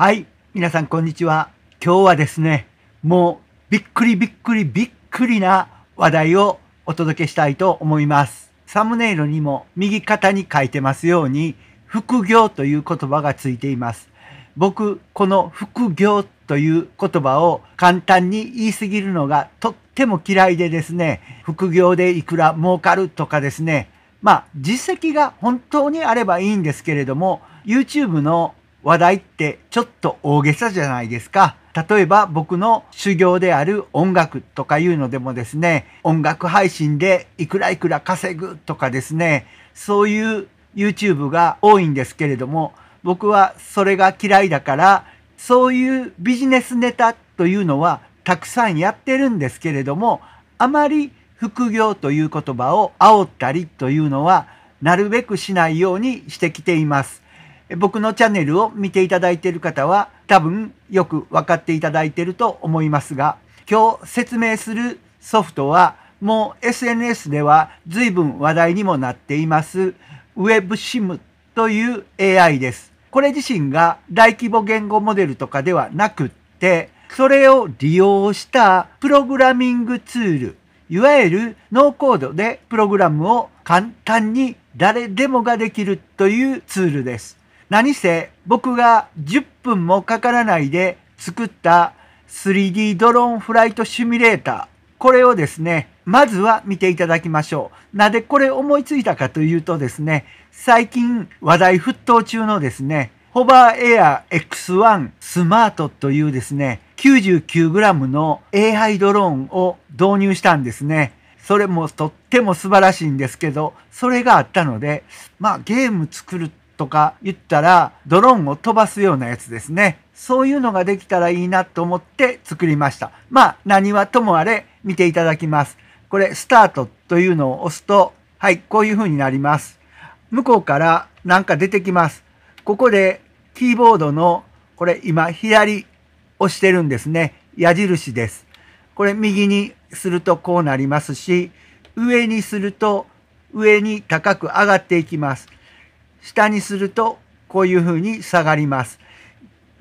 はい、皆さんこんにちは。今日はですね、もうびっくりびっくりびっくりな話題をお届けしたいと思います。サムネイルにも右肩に書いてますように、副業という言葉がついています。僕、この副業という言葉を簡単に言いすぎるのがとっても嫌いでですね、副業でいくら儲かるとかですね、まあ実績が本当にあればいいんですけれども、YouTube の話題ってちょっと大げさじゃないですか。例えば僕の修行である音楽とかいうのでもですね、音楽配信でいくらいくら稼ぐとかですね、そういう YouTube が多いんですけれども、僕はそれが嫌いだから、そういうビジネスネタというのはたくさんやってるんですけれども、あまり副業という言葉を煽ったりというのはなるべくしないようにしてきています。僕のチャンネルを見ていただいている方は多分よく分かっていただいていると思いますが、今日説明するソフトはもう SNS では随分話題にもなっています WebSIM という AI です。これ自身が大規模言語モデルとかではなくって、それを利用したプログラミングツール、いわゆるノーコードでプログラムを簡単に誰でもができるというツールです。何せ僕が10分もかからないで作った 3D ドローンフライトシミュレーター。これをですね、まずは見ていただきましょう。なぜこれ思いついたかというとですね、最近話題沸騰中のですね、ホバーエア X1 スマートというですね、99g の AI ドローンを導入したんですね。それもとっても素晴らしいんですけど、それがあったので、まあゲーム作るとか言ったらドローンを飛ばすようなやつですね。そういうのができたらいいなと思って作りました。まあ何はともあれ見ていただきます。これスタートというのを押すと、はい、こういう風になります。向こうからなんか出てきます。ここでキーボードのこれ今左押してるんですね。矢印です。これ右にするとこうなりますし、上にすると上に高く上がっていきます。下にするとこういうふうに下がります。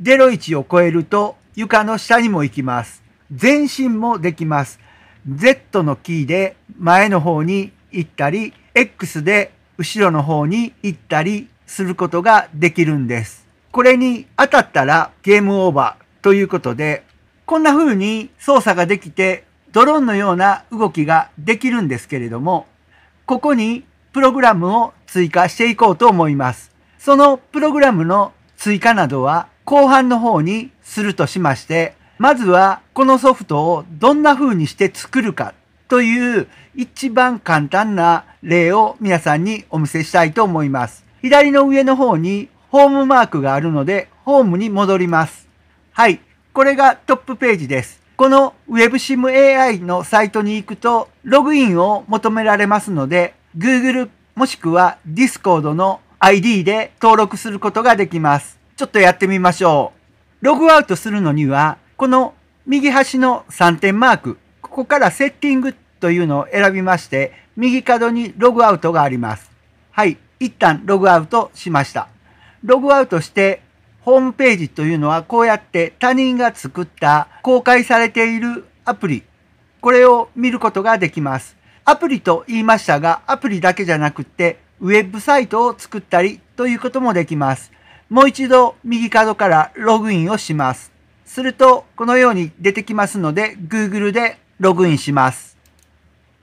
0ロ1を超えると床の下にも行きます。前進もできます。Z のキーで前の方に行ったり、X で後ろの方に行ったりすることができるんです。これに当たったらゲームオーバーということで、こんな風に操作ができてドローンのような動きができるんですけれども、ここにプログラムを追加していこうと思います。そのプログラムの追加などは後半の方にするとしまして、まずはこのソフトをどんな風にして作るかという一番簡単な例を皆さんにお見せしたいと思います。左の上の方にホームマークがあるので、ホームに戻ります。はい。これがトップページです。この WebSIM AI のサイトに行くと、ログインを求められますので、Google もしくは Discord の ID で登録することができます。ちょっとやってみましょう。ログアウトするのには、この右端の3点マーク、ここからセッティングというのを選びまして、右角にログアウトがあります。はい、一旦ログアウトしました。ログアウトして、ホームページというのはこうやって他人が作った公開されているアプリ、これを見ることができます。アプリと言いましたが、アプリだけじゃなくって、ウェブサイトを作ったりということもできます。もう一度右角からログインをします。すると、このように出てきますので、Google でログインします。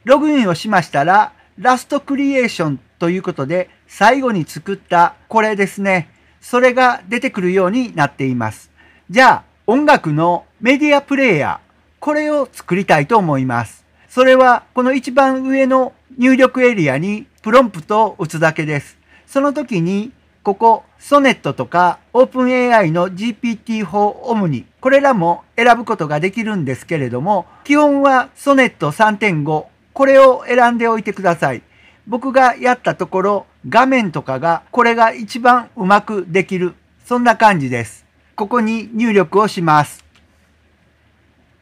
ログインをしましたら、ラストクリエーションということで、最後に作ったこれですね。それが出てくるようになっています。じゃあ、音楽のメディアプレイヤー、これを作りたいと思います。それはこの一番上の入力エリアにプロンプトを打つだけです。その時に、ここ、ソネットとか OpenAI の GPT-4 オムニ、これらも選ぶことができるんですけれども、基本はソネット3.5、これを選んでおいてください。僕がやったところ、画面とかが、これが一番うまくできる。そんな感じです。ここに入力をします。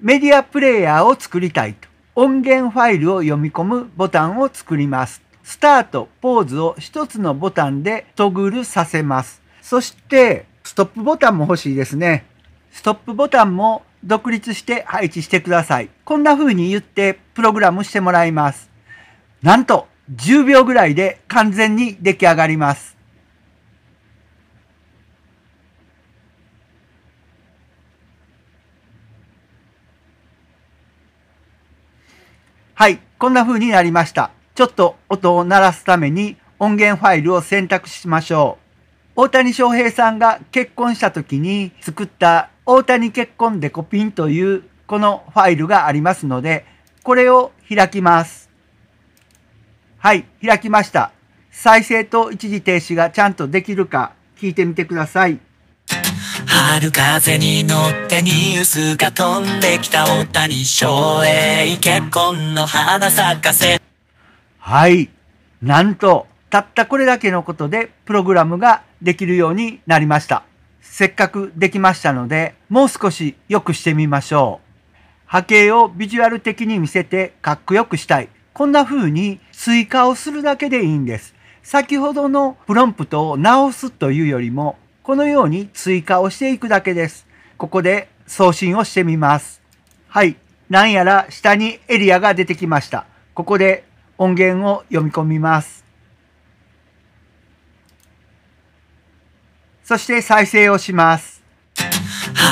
メディアプレイヤーを作りたいと。音源ファイルを読み込むボタンを作ります。スタート、ポーズを1つのボタンでトグルさせます。そして、ストップボタンも欲しいですね。ストップボタンも独立して配置してください。こんな風に言ってプログラムしてもらいます。なんと、10秒ぐらいで完全に出来上がります。はい、こんな風になりました。ちょっと音を鳴らすために音源ファイルを選択しましょう。大谷翔平さんが結婚した時に作った大谷結婚デコピンというこのファイルがありますので、これを開きます。はい、開きました。再生と一時停止がちゃんとできるか聞いてみてください。春風に乗ってニュースが飛んできた大谷翔平結婚の花咲かせはいなんとたったこれだけのことでプログラムができるようになりましたせっかくできましたのでもう少し良くしてみましょう波形をビジュアル的に見せてかっこよくしたいこんな風に追加をするだけでいいんです先ほどのプロンプトを直すというよりもこのように追加をしていくだけです。ここで送信をしてみます。はい。なんやら下にエリアが出てきました。ここで音源を読み込みます。そして再生をします。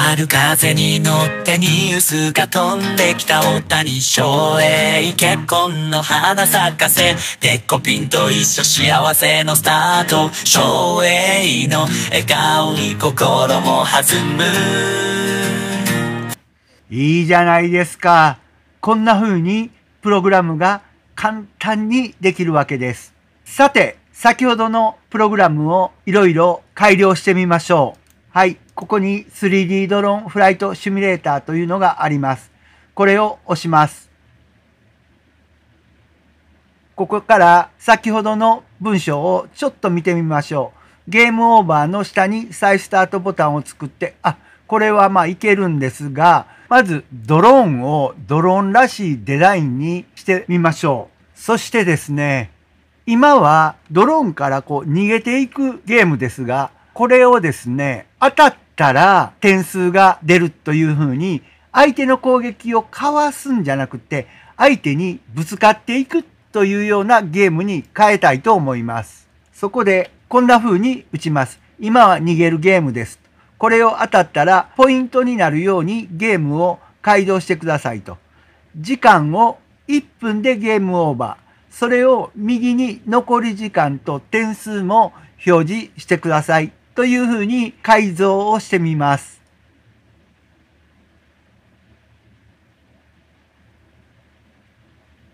春風に乗ってニュースが飛んできた大谷翔平結婚の花咲かせデコピンと一緒幸せのスタート翔平の笑顔に心も弾むいいじゃないですかこんな風にプログラムが簡単にできるわけですさて先ほどのプログラムをいろいろ改良してみましょうはい、ここに 3D ドローンフライトシミュレーターというのがあります。これを押します。ここから先ほどの文章をちょっと見てみましょう。ゲームオーバーの下に再スタートボタンを作って、あ、これはまあいけるんですが、まずドローンをドローンらしいデザインにしてみましょう。そしてですね、今はドローンからこう逃げていくゲームですが、これをですね、当たったら点数が出るというふうに、相手の攻撃をかわすんじゃなくて、相手にぶつかっていくというようなゲームに変えたいと思います。そこで、こんな風に打ちます。今は逃げるゲームです。これを当たったらポイントになるようにゲームを改動してくださいと。時間を1分でゲームオーバー。それを右に残り時間と点数も表示してください。というふうに改造をしてみます。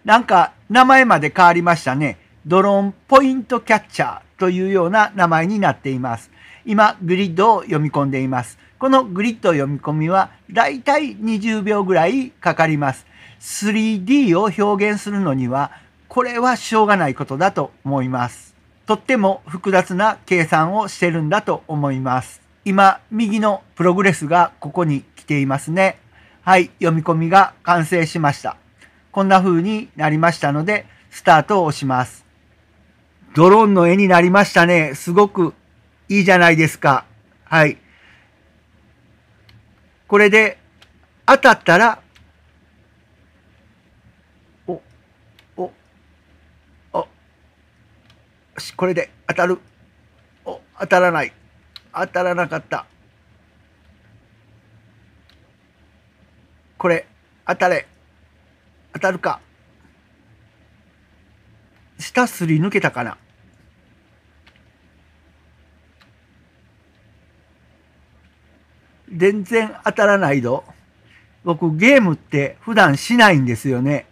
なんか名前まで変わりましたね。ドローンポイントキャッチャーというような名前になっています。今、グリッドを読み込んでいます。このグリッド読み込みはだいたい20秒ぐらいかかります。3D を表現するのには、これはしょうがないことだと思います。とっても複雑な計算をしてるんだと思います。今、右のプログレスがここに来ていますね。はい、読み込みが完成しました。こんな風になりましたので、スタートを押します。ドローンの絵になりましたね。すごくいいじゃないですか。はい。これで当たったらしこれで当たるお当たらない当たらなかったこれ当たれ当たるか下すり抜けたかな全然当たらないぞ僕ゲームって普段しないんですよね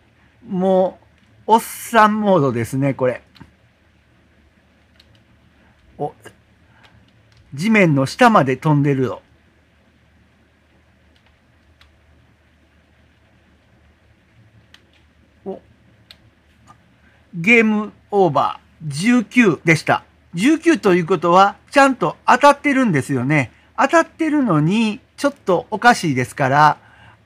もうおっさんモードですねこれお地面の下まで飛んでるよ。おゲームオーバー19でした。19ということは、ちゃんと当たってるんですよね。当たってるのに、ちょっとおかしいですから、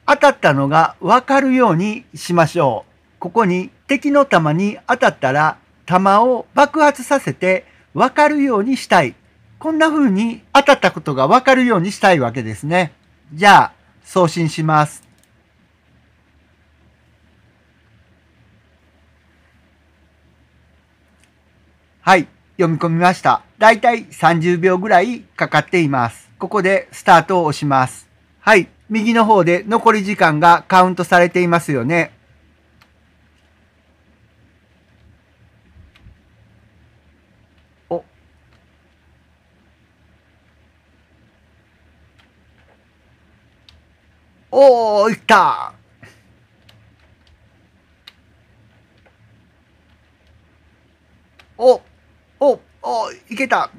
当たったのがわかるようにしましょう。ここに敵の弾に当たったら、弾を爆発させて、分かるようにしたい。こんな風に当たったことが分かるようにしたいわけですね。じゃあ、送信します。はい、読み込みました。だいたい30秒ぐらいかかっています。ここでスタートを押します。はい、右の方で残り時間がカウントされていますよね。おおいったおおおいけた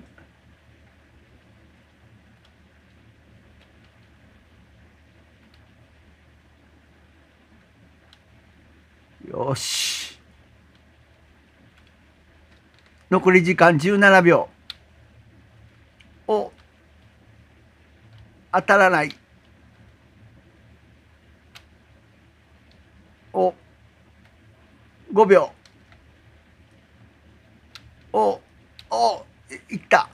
よし残り時間17秒お当たらない5秒おおいった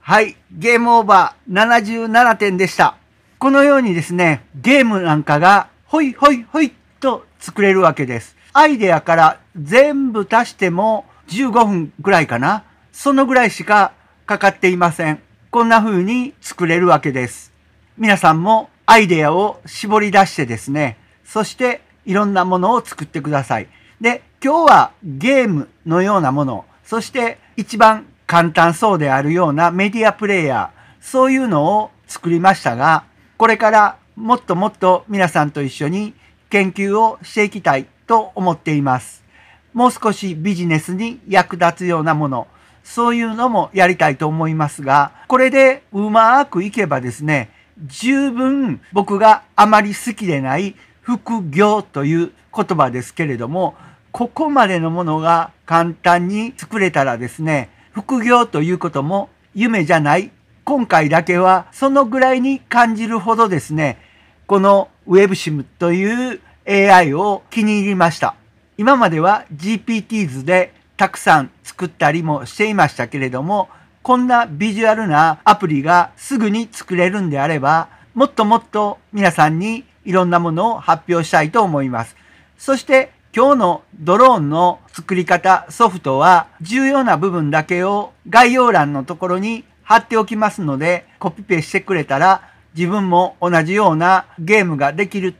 はいゲームオーバー77点でしたこのようにですねゲームなんかがほいほいほいと作れるわけですアイデアから全部足しても15分ぐらいかなそのぐらいしかかかっていませんこんな風に作れるわけです皆さんもアイデアを絞り出してですねそしていろんなものを作ってください。で、今日はゲームのようなもの、そして一番簡単そうであるようなメディアプレイヤー、そういうのを作りましたが、これからもっともっと皆さんと一緒に研究をしていきたいと思っています。もう少しビジネスに役立つようなもの、そういうのもやりたいと思いますが、これでうまくいけばですね、十分僕があまり好きでない副業という言葉ですけれども、ここまでのものが簡単に作れたらですね、副業ということも夢じゃない。今回だけはそのぐらいに感じるほどですね、この WebSIM という AI を気に入りました。今までは g p t 図でたくさん作ったりもしていましたけれども、こんなビジュアルなアプリがすぐに作れるんであれば、もっともっと皆さんにいろんなものを発表したいと思います。そして今日のドローンの作り方ソフトは重要な部分だけを概要欄のところに貼っておきますのでコピペしてくれたら自分も同じようなゲームができる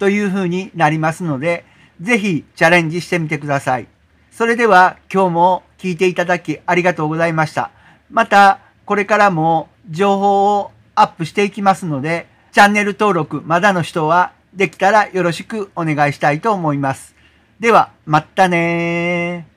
という風になりますのでぜひチャレンジしてみてください。それでは今日も聞いていただきありがとうございました。またこれからも情報をアップしていきますのでチャンネル登録まだの人はできたらよろしくお願いしたいと思います。では、またね